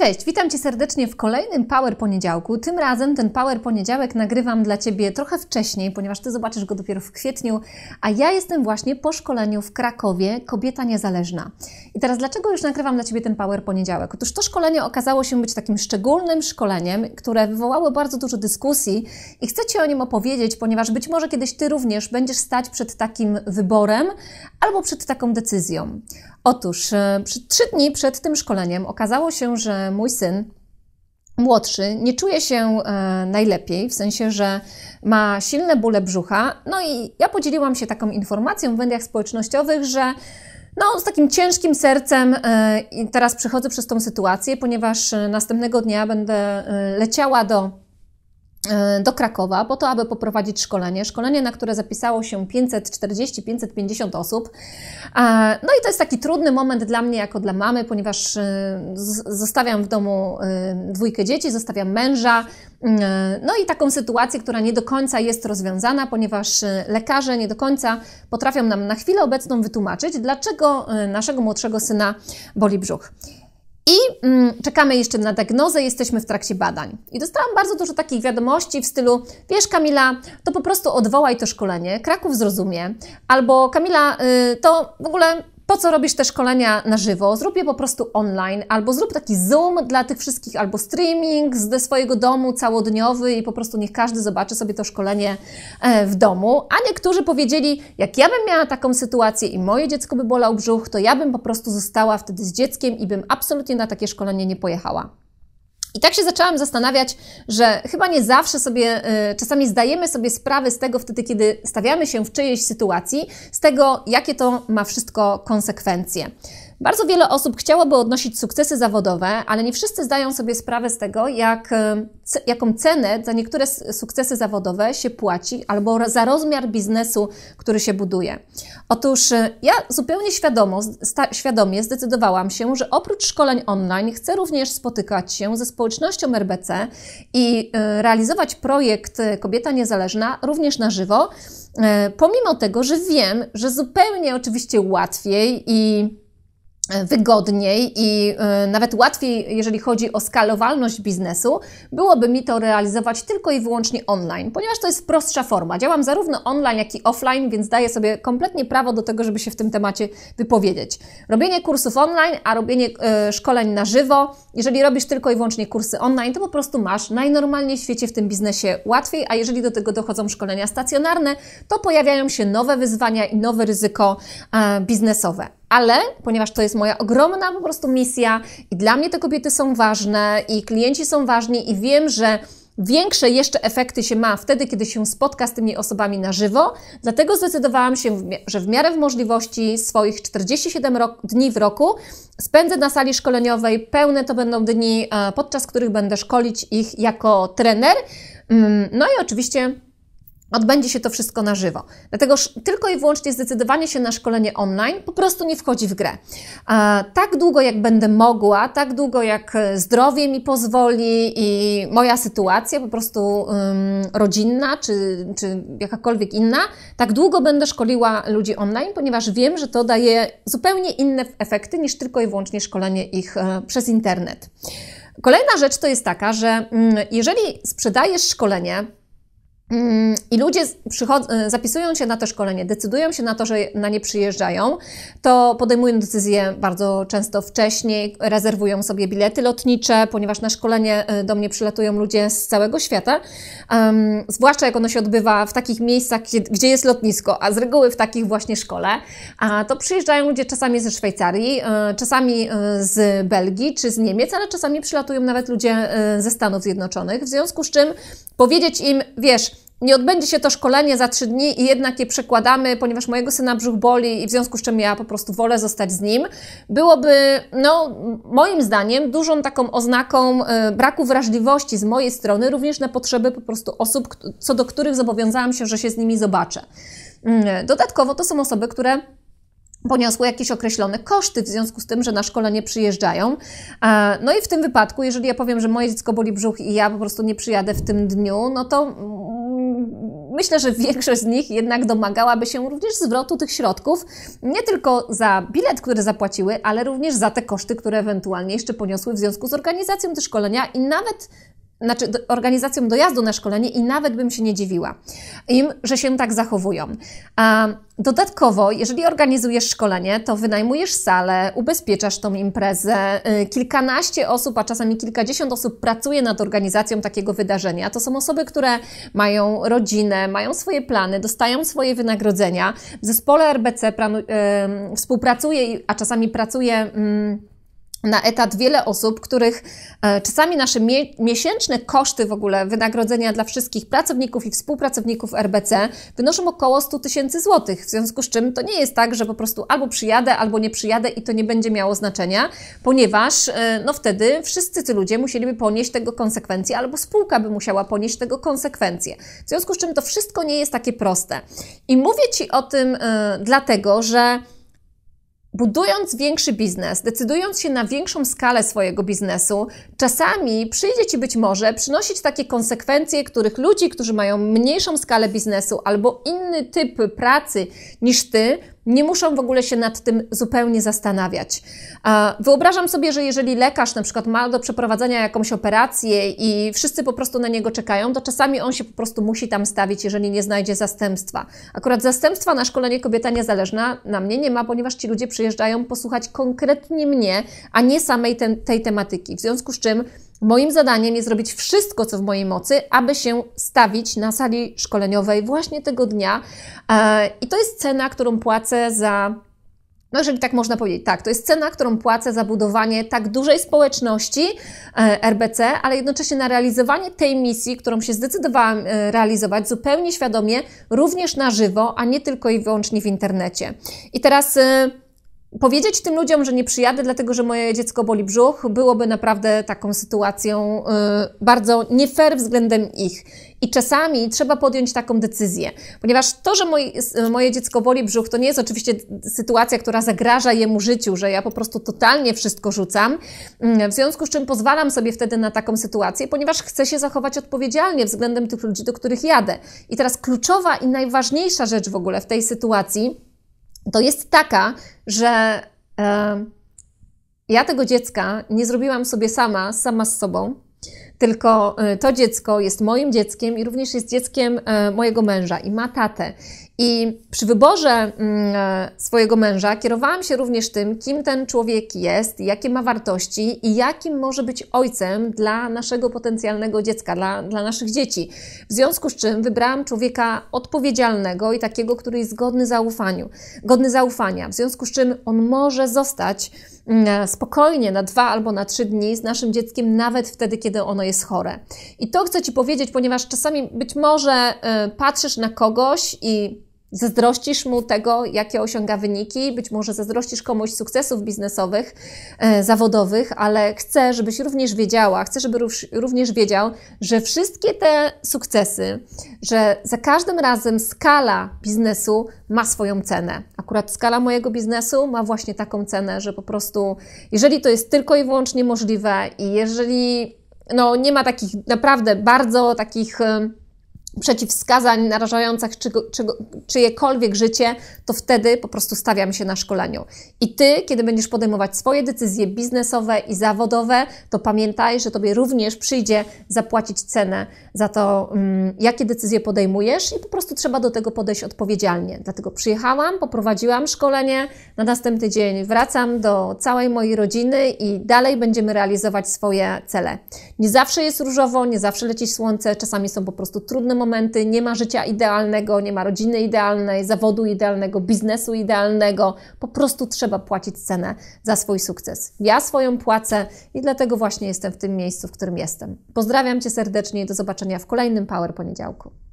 Cześć, witam Cię serdecznie w kolejnym Power Poniedziałku. Tym razem ten Power Poniedziałek nagrywam dla Ciebie trochę wcześniej, ponieważ Ty zobaczysz go dopiero w kwietniu, a ja jestem właśnie po szkoleniu w Krakowie Kobieta Niezależna. I teraz dlaczego już nagrywam dla Ciebie ten Power Poniedziałek? Otóż to szkolenie okazało się być takim szczególnym szkoleniem, które wywołało bardzo dużo dyskusji i chcę Ci o nim opowiedzieć, ponieważ być może kiedyś Ty również będziesz stać przed takim wyborem albo przed taką decyzją. Otóż e, trzy dni przed tym szkoleniem okazało się, że mój syn młodszy nie czuje się e, najlepiej, w sensie, że ma silne bóle brzucha. No i ja podzieliłam się taką informacją w mediach społecznościowych, że no, z takim ciężkim sercem e, teraz przechodzę przez tą sytuację, ponieważ następnego dnia będę leciała do E, do Krakowa po to, aby poprowadzić szkolenie. Szkolenie, na które zapisało się 540-550 osób. E, no i to jest taki trudny moment dla mnie, jako dla mamy, ponieważ e, zostawiam w domu dwójkę dzieci, zostawiam męża. No i taką sytuację, która nie do końca jest rozwiązana, ponieważ lekarze nie do końca potrafią nam na chwilę obecną wytłumaczyć, dlaczego naszego młodszego syna boli brzuch. I mm, czekamy jeszcze na diagnozę, jesteśmy w trakcie badań. I dostałam bardzo dużo takich wiadomości w stylu: Wiesz, Kamila, to po prostu odwołaj to szkolenie, Kraków zrozumie, albo Kamila, y, to w ogóle po co robisz te szkolenia na żywo? Zrób je po prostu online, albo zrób taki Zoom dla tych wszystkich, albo streaming ze swojego domu całodniowy i po prostu niech każdy zobaczy sobie to szkolenie e, w domu. A niektórzy powiedzieli, jak ja bym miała taką sytuację i moje dziecko by bolał brzuch, to ja bym po prostu została wtedy z dzieckiem i bym absolutnie na takie szkolenie nie pojechała. I tak się zaczęłam zastanawiać, że chyba nie zawsze sobie, y, czasami zdajemy sobie sprawę z tego wtedy, kiedy stawiamy się w czyjejś sytuacji, z tego, jakie to ma wszystko konsekwencje. Bardzo wiele osób chciałoby odnosić sukcesy zawodowe, ale nie wszyscy zdają sobie sprawę z tego, jak, e, jaką cenę za niektóre sukcesy zawodowe się płaci albo za rozmiar biznesu, który się buduje. Otóż e, ja zupełnie świadomo, świadomie zdecydowałam się, że oprócz szkoleń online chcę również spotykać się ze społecznością RBC i e, realizować projekt Kobieta Niezależna również na żywo, pomimo tego, że wiem, że zupełnie oczywiście łatwiej i wygodniej i e, nawet łatwiej, jeżeli chodzi o skalowalność biznesu, byłoby mi to realizować tylko i wyłącznie online, ponieważ to jest prostsza forma. Działam zarówno online, jak i offline, więc daję sobie kompletnie prawo do tego, żeby się w tym temacie wypowiedzieć. Robienie kursów online, a robienie e, szkoleń na żywo, jeżeli robisz tylko i wyłącznie kursy online, to po prostu masz najnormalniej w świecie w tym biznesie łatwiej, a jeżeli do tego dochodzą szkolenia stacjonarne, to pojawiają się nowe wyzwania i nowe ryzyko e, biznesowe ale ponieważ to jest moja ogromna po prostu misja i dla mnie te kobiety są ważne i klienci są ważni i wiem, że większe jeszcze efekty się ma wtedy, kiedy się spotka z tymi osobami na żywo, dlatego zdecydowałam się, że w miarę w możliwości swoich 47 dni w roku spędzę na sali szkoleniowej, pełne to będą dni, e, podczas których będę szkolić ich jako trener, mm, no i oczywiście Odbędzie się to wszystko na żywo. Dlatego tylko i wyłącznie zdecydowanie się na szkolenie online po prostu nie wchodzi w grę. Tak długo jak będę mogła, tak długo jak e, zdrowie mi pozwoli i moja sytuacja po prostu rodzinna czy, czy jakakolwiek inna, tak długo będę szkoliła ludzi online, ponieważ wiem, że to daje zupełnie inne efekty niż tylko i wyłącznie szkolenie ich e, przez internet. Kolejna rzecz to jest taka, że mm, jeżeli sprzedajesz szkolenie, Mm, i ludzie y, zapisują się na to szkolenie, decydują się na to, że na nie przyjeżdżają, to podejmują decyzję bardzo często wcześniej, rezerwują sobie bilety lotnicze, ponieważ na szkolenie y, do mnie przylatują ludzie z całego świata, um, zwłaszcza jak ono się odbywa w takich miejscach, gdzie, gdzie, jest lotnisko, a z reguły w takich właśnie szkole, a to przyjeżdżają ludzie czasami ze Szwajcarii, y, czasami z Belgii czy z Niemiec, ale czasami przylatują nawet ludzie ze Stanów Zjednoczonych, w związku z czym powiedzieć im, wiesz, nie odbędzie się to szkolenie za trzy dni i jednak je przekładamy, ponieważ mojego syna brzuch boli i w związku z czym ja po prostu wolę zostać z nim, byłoby, no, moim zdaniem, dużą taką oznaką e, braku wrażliwości z mojej strony, również na potrzeby po prostu osób, co do których zobowiązałam się, że się z nimi zobaczę. Mm, dodatkowo to są osoby, które poniosły jakieś określone koszty w związku z tym, że na szkolenie przyjeżdżają. No i w tym wypadku, jeżeli ja powiem, że moje dziecko boli brzuch i ja po prostu nie przyjadę w tym dniu, no to myślę, że większość z nich jednak domagałaby się również zwrotu tych środków, nie tylko za bilet, który zapłaciły, ale również za te koszty, które ewentualnie jeszcze poniosły w związku z organizacją tych szkolenia i nawet znaczy organizacjom dojazdu na szkolenie i nawet bym się nie dziwiła im, że się tak zachowują. A dodatkowo, jeżeli organizujesz szkolenie, to wynajmujesz salę, ubezpieczasz tą imprezę. Y, kilkanaście osób, a czasami kilkadziesiąt osób pracuje nad organizacją takiego wydarzenia. To są osoby, które mają rodzinę, mają swoje plany, dostają swoje wynagrodzenia. W zespole RBC y, współpracuje, a czasami pracuje. Mm, na etat wiele osób, których e, czasami nasze mie miesięczne koszty w ogóle wynagrodzenia dla wszystkich pracowników i współpracowników RBC wynoszą około 100 tysięcy złotych. W związku z czym to nie jest tak, że po prostu albo przyjadę, albo nie przyjadę i to nie będzie miało znaczenia, ponieważ e, no wtedy wszyscy ci ludzie musieliby ponieść tego konsekwencje, albo spółka by musiała ponieść tego konsekwencje. W związku z czym to wszystko nie jest takie proste. I mówię Ci o tym y, dlatego, że Budując większy biznes, decydując się na większą skalę swojego biznesu, czasami przyjdzie Ci być może przynosić takie konsekwencje, których ludzi, którzy mają mniejszą skalę biznesu albo inny typ pracy niż Ty, nie muszą w ogóle się nad tym zupełnie zastanawiać. Wyobrażam sobie, że jeżeli lekarz na przykład ma do przeprowadzenia jakąś operację i wszyscy po prostu na niego czekają, to czasami on się po prostu musi tam stawić, jeżeli nie znajdzie zastępstwa. Akurat zastępstwa na szkolenie kobieta niezależna na mnie nie ma, ponieważ ci ludzie przyjeżdżają posłuchać konkretnie mnie, a nie samej ten, tej tematyki. W związku z czym Moim zadaniem jest zrobić wszystko, co w mojej mocy, aby się stawić na sali szkoleniowej właśnie tego dnia. E, I to jest cena, którą płacę za no jeżeli tak można powiedzieć, tak, to jest cena, którą płacę za budowanie tak dużej społeczności e, RBC, ale jednocześnie na realizowanie tej misji, którą się zdecydowałam e, realizować zupełnie świadomie, również na żywo, a nie tylko i wyłącznie w internecie. I teraz Powiedzieć tym ludziom, że nie przyjadę, dlatego że moje dziecko boli brzuch, byłoby naprawdę taką sytuacją y, bardzo nie fair względem ich. I czasami trzeba podjąć taką decyzję, ponieważ to, że moi, moje dziecko boli brzuch, to nie jest oczywiście sytuacja, która zagraża jemu życiu, że ja po prostu totalnie wszystko rzucam, mm, w związku z czym pozwalam sobie wtedy na taką sytuację, ponieważ chcę się zachować odpowiedzialnie względem tych ludzi, do których jadę. I teraz kluczowa i najważniejsza rzecz w ogóle w tej sytuacji, to jest taka, że e, ja tego dziecka nie zrobiłam sobie sama, sama z sobą, tylko e, to dziecko jest moim dzieckiem i również jest dzieckiem e, mojego męża i ma tatę. I przy wyborze mm, e, swojego męża kierowałam się również tym, kim ten człowiek jest, jakie ma wartości i jakim może być ojcem dla naszego potencjalnego dziecka, dla, dla naszych dzieci. W związku z czym wybrałam człowieka odpowiedzialnego i takiego, który jest godny zaufaniu, godny zaufania. W związku z czym on może zostać mm, e, spokojnie na dwa albo na trzy dni z naszym dzieckiem, nawet wtedy, kiedy ono jest chore. I to chcę Ci powiedzieć, ponieważ czasami być może e, patrzysz na kogoś i Zazdrościsz mu tego, jakie osiąga wyniki, być może zazdrościsz komuś sukcesów biznesowych, e, zawodowych, ale chcę, żebyś również wiedziała, chcę, żeby również wiedział, że wszystkie te sukcesy, że za każdym razem skala biznesu ma swoją cenę. Akurat skala mojego biznesu ma właśnie taką cenę, że po prostu, jeżeli to jest tylko i wyłącznie możliwe i jeżeli no, nie ma takich naprawdę bardzo takich. E, przeciwwskazań narażających czy, czy, czyjekolwiek życie, to wtedy po prostu stawiam się na szkoleniu. I ty, kiedy będziesz podejmować swoje decyzje biznesowe i zawodowe, to pamiętaj, że tobie również przyjdzie zapłacić cenę za to, um, jakie decyzje podejmujesz, i po prostu trzeba do tego podejść odpowiedzialnie. Dlatego przyjechałam, poprowadziłam szkolenie, na następny dzień wracam do całej mojej rodziny i dalej będziemy realizować swoje cele. Nie zawsze jest różowo, nie zawsze leci słońce, czasami są po prostu trudne momenty, nie ma życia idealnego, nie ma rodziny idealnej, zawodu idealnego, biznesu idealnego. Po prostu trzeba płacić cenę za swój sukces. Ja swoją płacę i dlatego właśnie jestem w tym miejscu, w którym jestem. Pozdrawiam Cię serdecznie i do zobaczenia w kolejnym Power Poniedziałku.